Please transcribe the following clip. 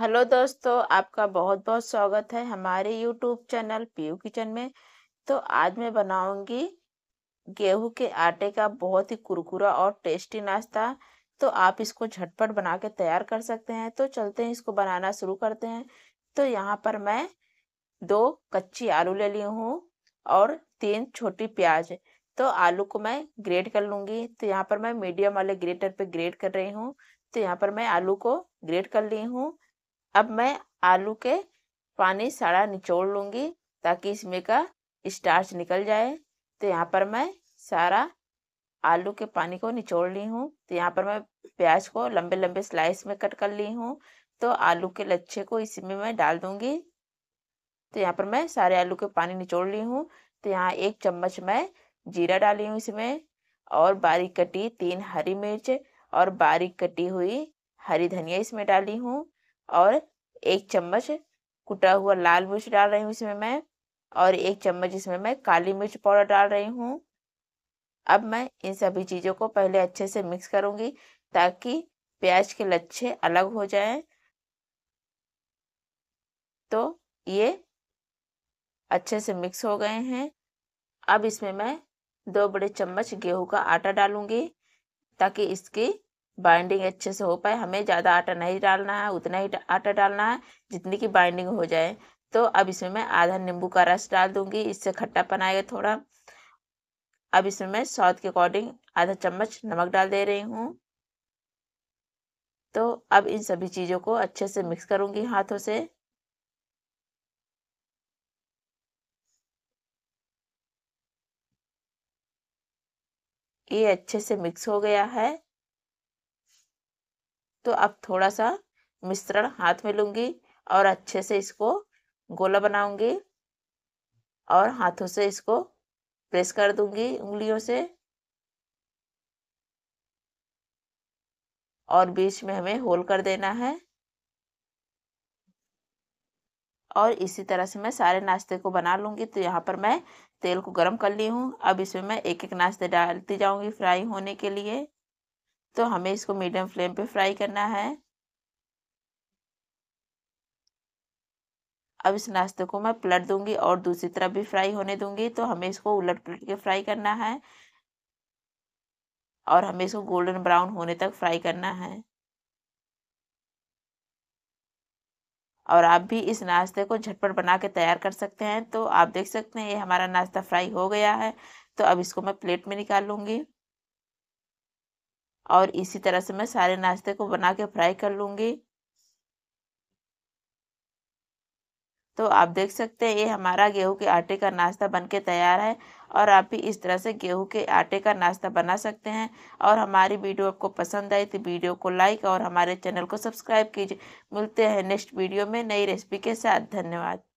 hello दोस्तों आपका बहुत बहुत स्वागत है हमारे यूट्यूब चैनल पीयू किचन में तो आज मैं बनाऊंगी गेहूं के आटे का बहुत ही कुरकुरा और टेस्टी नाश्ता तो आप इसको झटपट बना के तैयार कर सकते हैं तो चलते हैं इसको बनाना शुरू करते हैं तो यहाँ पर मैं दो कच्ची आलू ले ली हूँ और तीन छोटी प्याज तो आलू को मैं ग्रेट कर लूँगी तो यहाँ पर मैं मीडियम वाले ग्रेटर पर ग्रेट कर रही हूँ तो यहाँ पर मैं आलू को ग्रेट कर ली हूँ अब मैं आलू के पानी सारा निचोड़ लूँगी ताकि इसमें का स्टार्च निकल जाए तो यहाँ पर मैं सारा आलू के पानी को निचोड़ ली हूँ तो यहाँ पर मैं प्याज को लंबे लंबे स्लाइस में कट कर ली हूँ तो आलू के लच्छे को इसमें मैं डाल दूँगी तो यहाँ पर मैं सारे आलू के पानी निचोड़ ली हूँ तो यहाँ एक चम्मच मैं जीरा डाली हूँ इसमें और बारीक कटी तीन हरी मिर्च और बारीक कटी हुई हरी धनिया इसमें डाली हूँ और एक चम्मच कुटा हुआ लाल मिर्च डाल रही हूँ इसमें मैं और एक चम्मच इसमें मैं काली मिर्च पाउडर डाल रही हूँ अब मैं इन सभी चीज़ों को पहले अच्छे से मिक्स करूँगी ताकि प्याज के लच्छे अलग हो जाए तो ये अच्छे से मिक्स हो गए हैं अब इसमें मैं दो बड़े चम्मच गेहूं का आटा डालूंगी ताकि इसकी बाइंडिंग अच्छे से हो पाए हमें ज़्यादा आटा नहीं डालना है उतना ही आटा डालना है जितनी की बाइंडिंग हो जाए तो अब इसमें मैं आधा नींबू का रस डाल दूंगी इससे खट्टापन आएगा थोड़ा अब इसमें मैं स्वाद के अकॉर्डिंग आधा चम्मच नमक डाल दे रही हूँ तो अब इन सभी चीज़ों को अच्छे से मिक्स करूँगी हाथों से ये अच्छे से मिक्स हो गया है तो अब थोड़ा सा मिश्रण हाथ में लूँगी और अच्छे से इसको गोला बनाऊँगी और हाथों से इसको प्रेस कर दूँगी उंगलियों से और बीच में हमें होल कर देना है और इसी तरह से मैं सारे नाश्ते को बना लूँगी तो यहाँ पर मैं तेल को गरम कर ली हूँ अब इसमें मैं एक एक नाश्ते डालती जाऊँगी फ्राई होने के लिए तो हमें इसको मीडियम फ्लेम पे फ्राई करना है अब इस नाश्ते को मैं पलट दूंगी और दूसरी तरफ भी फ्राई होने दूंगी तो हमें इसको उलट पलट के फ्राई करना है और हमें इसको गोल्डन ब्राउन होने तक फ्राई करना है और आप भी इस नाश्ते को झटपट बना के तैयार कर सकते हैं तो आप देख सकते हैं ये हमारा नाश्ता फ्राई हो गया है तो अब इसको मैं प्लेट में निकाल लूँगी और इसी तरह से मैं सारे नाश्ते को बना के फ्राई कर लूँगी तो आप देख सकते हैं ये हमारा गेहूं के आटे का नाश्ता बनके तैयार है और आप भी इस तरह से गेहूं के आटे का नाश्ता बना सकते हैं और हमारी वीडियो आपको पसंद आई तो वीडियो को लाइक और हमारे चैनल को सब्सक्राइब कीजिए मिलते हैं नेक्स्ट वीडियो में नई रेसिपी के साथ धन्यवाद